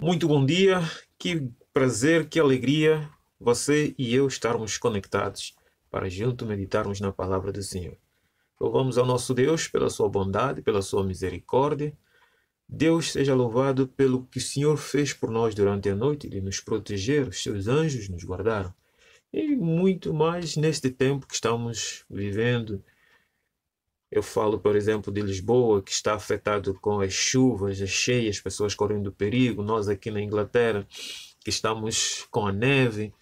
Muito bom dia, que prazer, que alegria você e eu estarmos conectados para junto meditarmos na palavra do Senhor. Louvamos ao nosso Deus pela sua bondade, pela sua misericórdia. Deus seja louvado pelo que o Senhor fez por nós durante a noite, Ele nos proteger, os seus anjos nos guardaram. E muito mais neste tempo que estamos vivendo, eu falo, por exemplo, de Lisboa, que está afetado com as chuvas, as cheias, pessoas correndo perigo. Nós aqui na Inglaterra, que estamos com a neve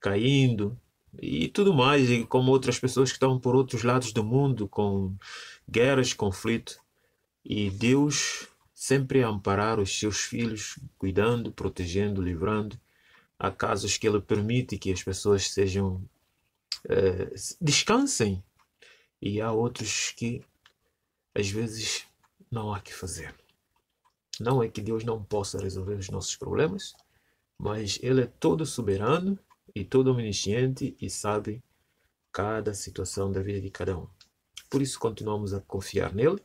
caindo e tudo mais, e como outras pessoas que estão por outros lados do mundo, com guerras, conflito. E Deus sempre amparar os seus filhos, cuidando, protegendo, livrando. Há casos que Ele permite que as pessoas sejam. Eh, descansem e há outros que às vezes não há que fazer. Não é que Deus não possa resolver os nossos problemas, mas Ele é todo soberano e todo omnisciente e sabe cada situação da vida de cada um. Por isso continuamos a confiar nele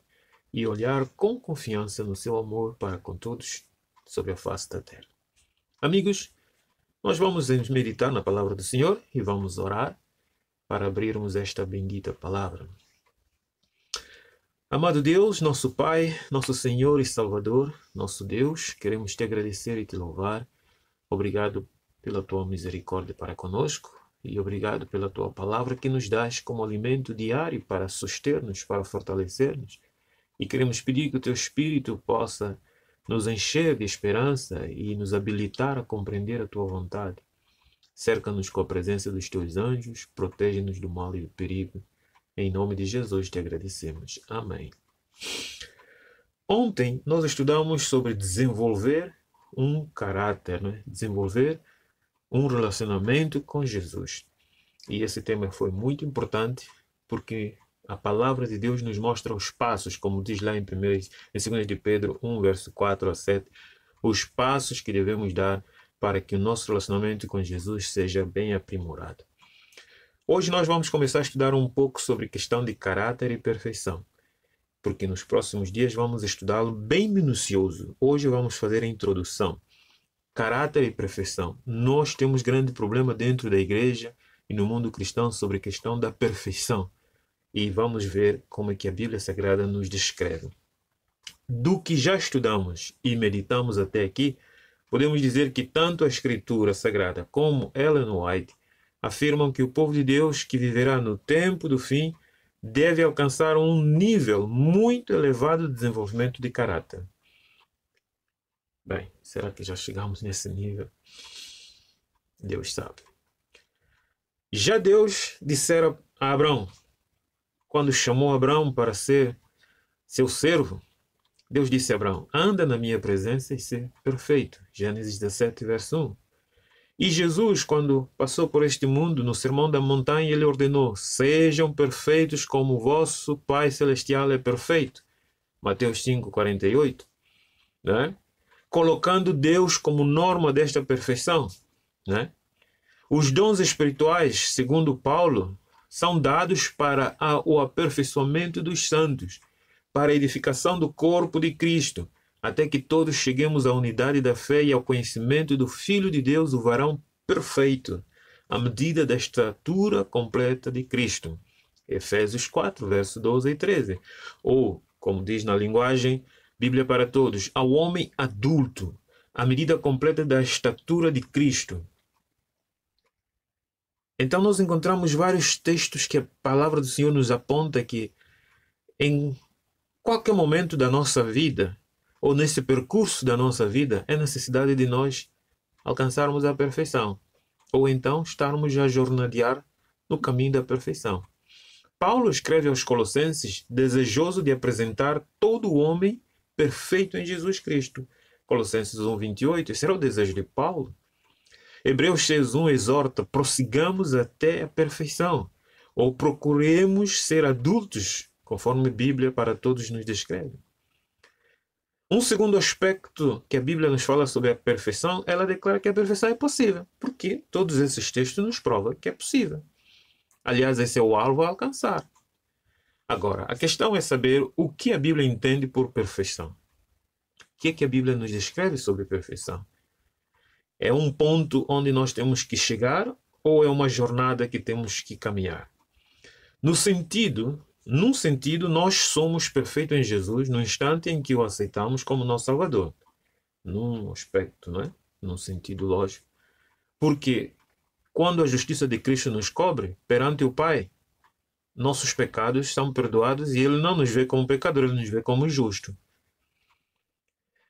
e olhar com confiança no seu amor para com todos sobre a face da terra. Amigos, nós vamos meditar na palavra do Senhor e vamos orar para abrirmos esta bendita palavra. Amado Deus, nosso Pai, nosso Senhor e Salvador, nosso Deus, queremos te agradecer e te louvar. Obrigado pela tua misericórdia para conosco e obrigado pela tua palavra que nos dás como alimento diário para suster-nos, para fortalecer-nos. E queremos pedir que o teu Espírito possa nos encher de esperança e nos habilitar a compreender a tua vontade. Cerca-nos com a presença dos teus anjos, protege-nos do mal e do perigo. Em nome de Jesus te agradecemos. Amém. Ontem nós estudamos sobre desenvolver um caráter, né? desenvolver um relacionamento com Jesus. E esse tema foi muito importante porque a palavra de Deus nos mostra os passos, como diz lá em 1 em 2 de Pedro 1, verso 4 a 7, os passos que devemos dar para que o nosso relacionamento com Jesus seja bem aprimorado. Hoje nós vamos começar a estudar um pouco sobre questão de caráter e perfeição, porque nos próximos dias vamos estudá-lo bem minucioso. Hoje vamos fazer a introdução. Caráter e perfeição. Nós temos grande problema dentro da igreja e no mundo cristão sobre a questão da perfeição. E vamos ver como é que a Bíblia Sagrada nos descreve. Do que já estudamos e meditamos até aqui, Podemos dizer que tanto a Escritura Sagrada como Ellen White afirmam que o povo de Deus que viverá no tempo do fim deve alcançar um nível muito elevado de desenvolvimento de caráter. Bem, será que já chegamos nesse nível? Deus sabe. Já Deus dissera a Abraão, quando chamou Abraão para ser seu servo, Deus disse a Abraão: Anda na minha presença e ser perfeito. Gênesis 17, verso 1. E Jesus, quando passou por este mundo, no Sermão da Montanha, ele ordenou: Sejam perfeitos como o vosso Pai Celestial é perfeito. Mateus 5, 48. Né? Colocando Deus como norma desta perfeição. Né? Os dons espirituais, segundo Paulo, são dados para o aperfeiçoamento dos santos para a edificação do corpo de Cristo, até que todos cheguemos à unidade da fé e ao conhecimento do Filho de Deus, o varão perfeito, à medida da estatura completa de Cristo. Efésios 4, verso 12 e 13. Ou, como diz na linguagem, Bíblia para todos, ao homem adulto, à medida completa da estatura de Cristo. Então nós encontramos vários textos que a palavra do Senhor nos aponta que em qualquer momento da nossa vida, ou nesse percurso da nossa vida, é necessidade de nós alcançarmos a perfeição, ou então estarmos a jornadear no caminho da perfeição. Paulo escreve aos Colossenses, desejoso de apresentar todo o homem perfeito em Jesus Cristo. Colossenses 1:28, esse era o desejo de Paulo. Hebreus 6:1 exorta: "Prossigamos até a perfeição", ou procuremos ser adultos conforme a Bíblia para todos nos descreve. Um segundo aspecto que a Bíblia nos fala sobre a perfeição, ela declara que a perfeição é possível, porque todos esses textos nos provam que é possível. Aliás, esse é o alvo a alcançar. Agora, a questão é saber o que a Bíblia entende por perfeição. O que é que a Bíblia nos descreve sobre perfeição? É um ponto onde nós temos que chegar ou é uma jornada que temos que caminhar? No sentido num sentido, nós somos perfeitos em Jesus no instante em que o aceitamos como nosso Salvador. Num aspecto, não é? Num sentido lógico. Porque quando a justiça de Cristo nos cobre perante o Pai, nossos pecados são perdoados e Ele não nos vê como pecador, Ele nos vê como justo.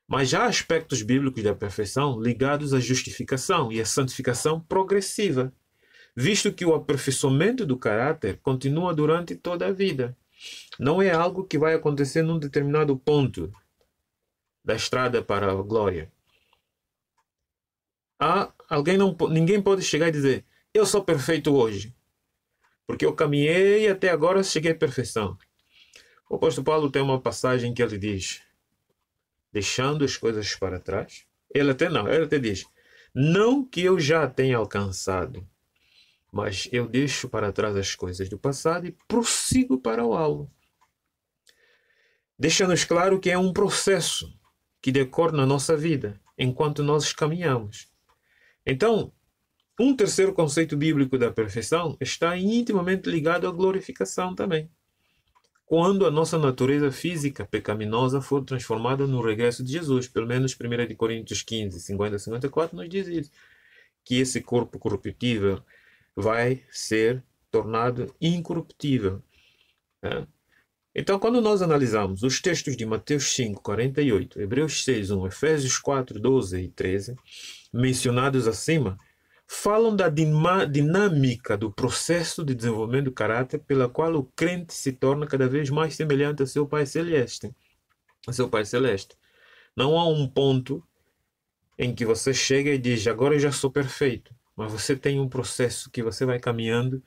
Mas já há aspectos bíblicos da perfeição ligados à justificação e à santificação progressiva visto que o aperfeiçoamento do caráter continua durante toda a vida. Não é algo que vai acontecer num determinado ponto da estrada para a glória. Há alguém não, ninguém pode chegar e dizer: Eu sou perfeito hoje, porque eu caminhei e até agora cheguei à perfeição. O apóstolo Paulo tem uma passagem que ele diz: Deixando as coisas para trás. Ele até não, ele até diz: Não que eu já tenha alcançado, mas eu deixo para trás as coisas do passado e prossigo para o alvo. Deixa-nos claro que é um processo que decorre na nossa vida enquanto nós caminhamos. Então, um terceiro conceito bíblico da perfeição está intimamente ligado à glorificação também. Quando a nossa natureza física pecaminosa for transformada no regresso de Jesus, pelo menos 1 Coríntios 15, 50 a 54 nos diz isso, que esse corpo corruptível vai ser tornado incorruptível. Né? Então, quando nós analisamos os textos de Mateus 5, 48, Hebreus 6, 1, Efésios 4, 12 e 13, mencionados acima, falam da dinâmica do processo de desenvolvimento do caráter pela qual o crente se torna cada vez mais semelhante a seu Pai Celeste. A seu Pai Celeste. Não há um ponto em que você chega e diz, agora eu já sou perfeito mas você tem um processo que você vai caminhando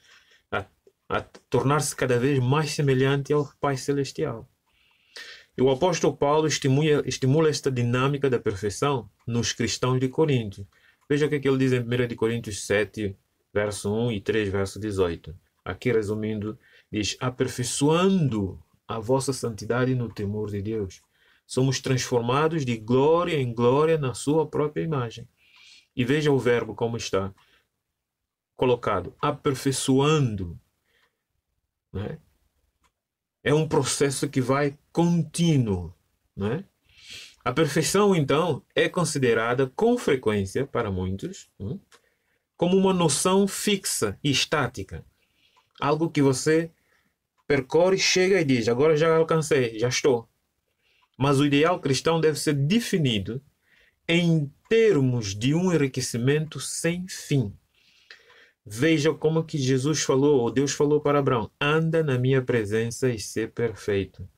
a, a tornar-se cada vez mais semelhante ao Pai Celestial. E o apóstolo Paulo estimula, estimula esta dinâmica da perfeição nos cristãos de Corinto. Veja o que, é que ele diz em 1 Coríntios 7, verso 1 e 3, verso 18. Aqui, resumindo, diz: aperfeiçoando a vossa santidade no temor de Deus. Somos transformados de glória em glória na sua própria imagem e veja o verbo como está colocado: aperfeiçoando. Né? É um processo que vai contínuo. Né? A perfeição, então, é considerada com frequência, para muitos, né? como uma noção fixa e estática. Algo que você percorre, chega e diz: agora já alcancei, já estou. Mas o ideal cristão deve ser definido em termos de um enriquecimento sem fim. Veja como que Jesus falou, ou Deus falou para Abraão: anda na minha presença e ser perfeito.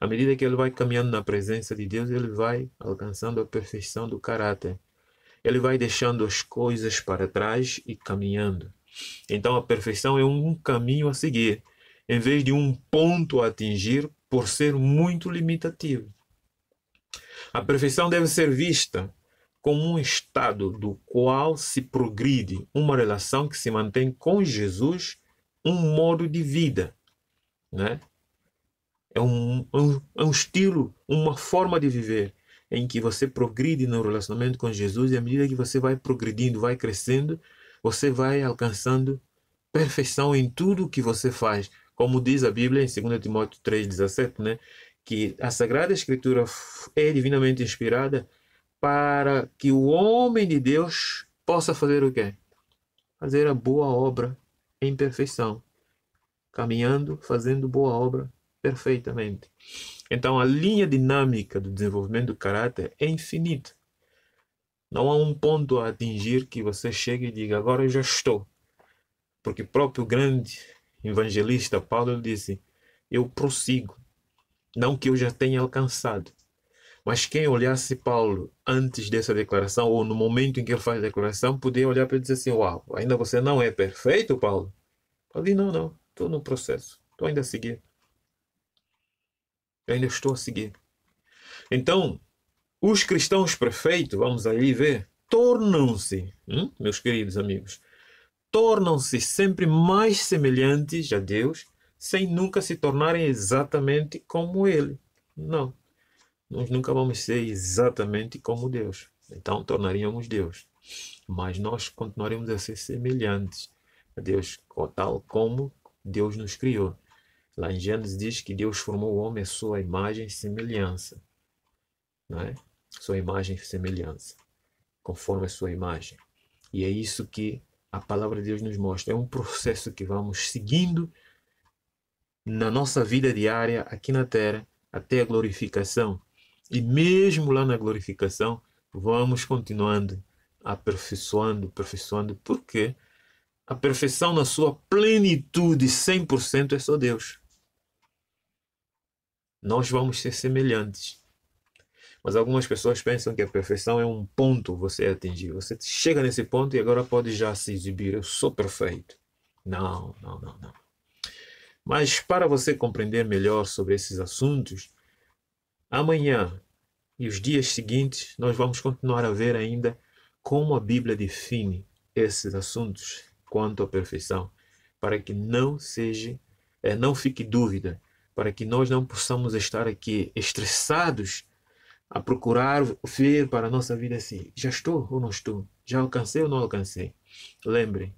À medida que ele vai caminhando na presença de Deus, ele vai alcançando a perfeição do caráter. Ele vai deixando as coisas para trás e caminhando. Então a perfeição é um caminho a seguir, em vez de um ponto a atingir por ser muito limitativo. A perfeição deve ser vista como um estado do qual se progride uma relação que se mantém com Jesus, um modo de vida, né? É um, é um, é um estilo, uma forma de viver em que você progride no relacionamento com Jesus e à medida que você vai progredindo, vai crescendo, você vai alcançando perfeição em tudo que você faz. Como diz a Bíblia em 2 Timóteo 3,17, né? que a Sagrada Escritura é divinamente inspirada para que o homem de Deus possa fazer o quê? Fazer a boa obra em perfeição, caminhando, fazendo boa obra perfeitamente. Então, a linha dinâmica do desenvolvimento do caráter é infinita. Não há um ponto a atingir que você chegue e diga, agora eu já estou. Porque o próprio grande evangelista Paulo disse, eu prossigo não que eu já tenha alcançado. Mas quem olhasse Paulo antes dessa declaração, ou no momento em que ele faz a declaração, podia olhar para ele e dizer assim: Uau, ainda você não é perfeito, Paulo? Paulo Não, não, estou no processo, estou ainda a seguir. Eu ainda estou a seguir. Então, os cristãos perfeitos, vamos ali ver, tornam-se, hum, meus queridos amigos, tornam-se sempre mais semelhantes a Deus sem nunca se tornarem exatamente como Ele. Não. Nós nunca vamos ser exatamente como Deus. Então tornaríamos Deus. Mas nós continuaremos a ser semelhantes a Deus, tal como Deus nos criou. Lá em Gênesis diz que Deus formou o homem à sua imagem e semelhança. Não é? Sua imagem e semelhança. Conforme a sua imagem. E é isso que a palavra de Deus nos mostra. É um processo que vamos seguindo na nossa vida diária aqui na terra até a glorificação. E mesmo lá na glorificação, vamos continuando aperfeiçoando, aperfeiçoando, porque a perfeição na sua plenitude 100% é só Deus. Nós vamos ser semelhantes. Mas algumas pessoas pensam que a perfeição é um ponto você atingir. Você chega nesse ponto e agora pode já se exibir. Eu sou perfeito. Não, não, não, não. Mas para você compreender melhor sobre esses assuntos, amanhã e os dias seguintes nós vamos continuar a ver ainda como a Bíblia define esses assuntos quanto à perfeição, para que não seja, é, não fique dúvida, para que nós não possamos estar aqui estressados a procurar ver para a nossa vida assim, já estou ou não estou, já alcancei ou não alcancei. Lembrem,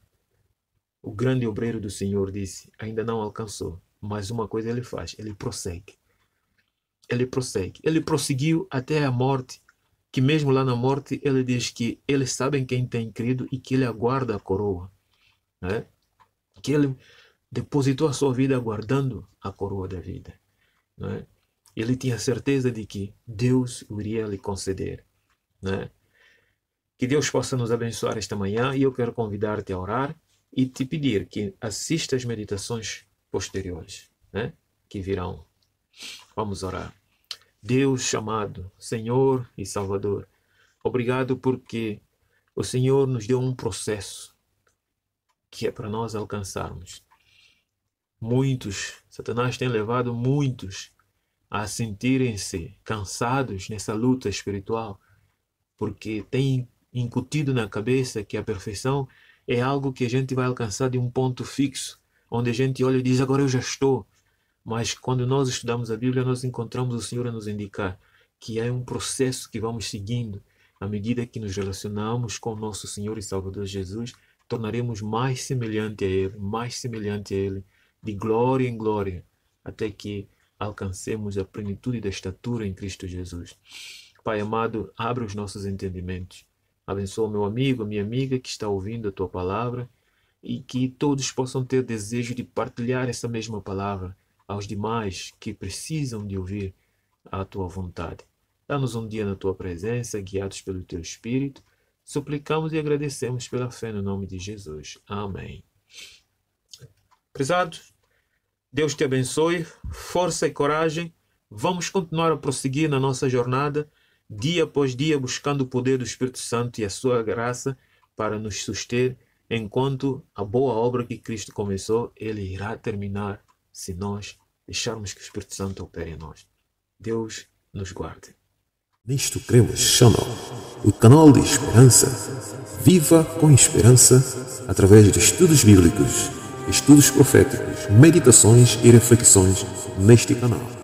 o grande obreiro do Senhor disse: ainda não alcançou, mas uma coisa ele faz, ele prossegue. Ele prossegue. Ele prosseguiu até a morte, que mesmo lá na morte ele diz que eles sabem quem tem crido e que ele aguarda a coroa. Né? Que ele depositou a sua vida aguardando a coroa da vida. Né? Ele tinha certeza de que Deus iria lhe conceder. Né? Que Deus possa nos abençoar esta manhã e eu quero convidar-te a orar e te pedir que assista às meditações posteriores, né? Que virão. Vamos orar. Deus chamado, Senhor e Salvador, obrigado porque o Senhor nos deu um processo que é para nós alcançarmos. Muitos, Satanás tem levado muitos a sentirem-se cansados nessa luta espiritual, porque tem incutido na cabeça que a perfeição é algo que a gente vai alcançar de um ponto fixo, onde a gente olha e diz agora eu já estou. Mas quando nós estudamos a Bíblia, nós encontramos o Senhor a nos indicar que é um processo que vamos seguindo. À medida que nos relacionamos com o nosso Senhor e Salvador Jesus, tornaremos mais semelhante a Ele, mais semelhante a Ele, de glória em glória, até que alcancemos a plenitude da estatura em Cristo Jesus. Pai amado, abre os nossos entendimentos Abençoa meu amigo, minha amiga que está ouvindo a tua palavra e que todos possam ter desejo de partilhar essa mesma palavra aos demais que precisam de ouvir a tua vontade. Dá-nos um dia na tua presença, guiados pelo teu Espírito. Suplicamos e agradecemos pela fé no nome de Jesus. Amém. Prezado, Deus te abençoe, força e coragem. Vamos continuar a prosseguir na nossa jornada dia após dia, buscando o poder do Espírito Santo e a sua graça para nos suster, enquanto a boa obra que Cristo começou, ele irá terminar se nós deixarmos que o Espírito Santo opere em nós. Deus nos guarde. Nisto Cremos Channel, o canal de esperança. Viva com esperança através de estudos bíblicos, estudos proféticos, meditações e reflexões neste canal.